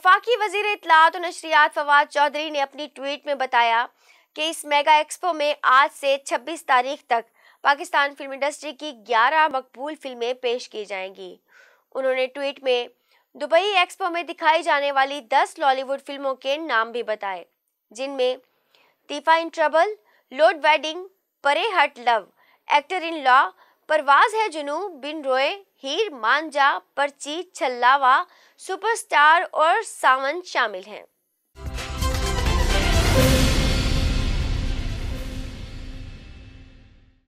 वफाकी वजीर इतलात और नशरियात फवाद चौधरी ने अपनी ट्वीट में बताया कि इस मेगा एक्सपो में आज से 26 तारीख तक पाकिस्तान फिल्म इंडस्ट्री की 11 मकबूल फिल्में पेश की जाएंगी उन्होंने ट्वीट में दुबई एक्सपो में दिखाई जाने वाली 10 लॉलीवुड फिल्मों के नाम भी बताए जिनमें Teefa in trouble load wedding Parey Hut love actor in law Parwaaz Hai Junoon बिन रोए हीर मांजा परची छल्लावा सुपरस्टार और सावन शामिल हैं